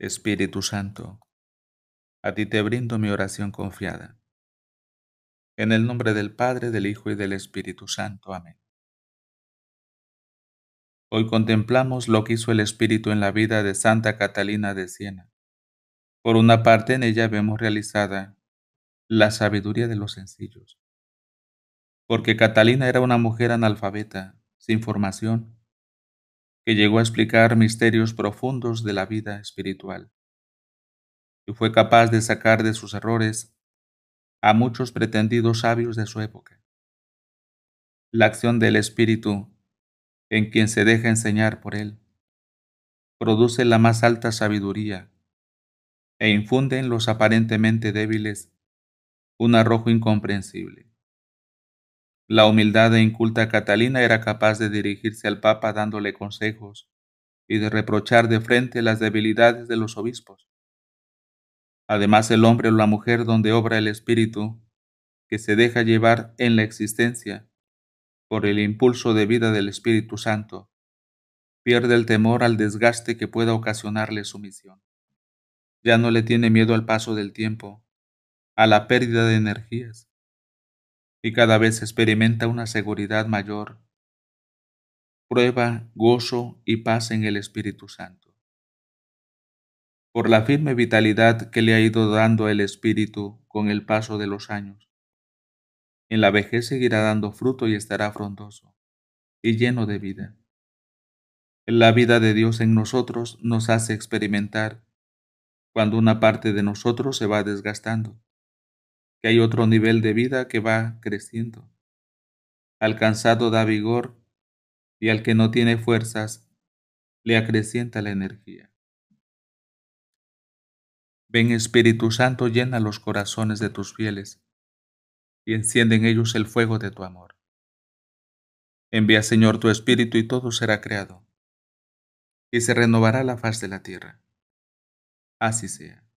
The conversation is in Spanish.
Espíritu Santo, a ti te brindo mi oración confiada. En el nombre del Padre, del Hijo y del Espíritu Santo. Amén. Hoy contemplamos lo que hizo el Espíritu en la vida de Santa Catalina de Siena. Por una parte, en ella vemos realizada la sabiduría de los sencillos, porque Catalina era una mujer analfabeta, sin formación, que llegó a explicar misterios profundos de la vida espiritual y fue capaz de sacar de sus errores a muchos pretendidos sabios de su época. La acción del Espíritu, en quien se deja enseñar por Él, produce la más alta sabiduría e infunde en los aparentemente débiles un arrojo incomprensible. La humildad e inculta Catalina era capaz de dirigirse al Papa dándole consejos y de reprochar de frente las debilidades de los obispos. Además, el hombre o la mujer donde obra el espíritu, que se deja llevar en la existencia por el impulso de vida del Espíritu Santo, pierde el temor al desgaste que pueda ocasionarle su misión. Ya no le tiene miedo al paso del tiempo, a la pérdida de energías, y cada vez experimenta una seguridad mayor, prueba, gozo y paz en el Espíritu Santo. Por la firme vitalidad que le ha ido dando el Espíritu con el paso de los años, en la vejez seguirá dando fruto y estará frondoso y lleno de vida. La vida de Dios en nosotros nos hace experimentar cuando una parte de nosotros se va desgastando que hay otro nivel de vida que va creciendo. Alcanzado da vigor y al que no tiene fuerzas le acrecienta la energía. Ven Espíritu Santo, llena los corazones de tus fieles y enciende en ellos el fuego de tu amor. Envía Señor tu Espíritu y todo será creado y se renovará la faz de la tierra. Así sea.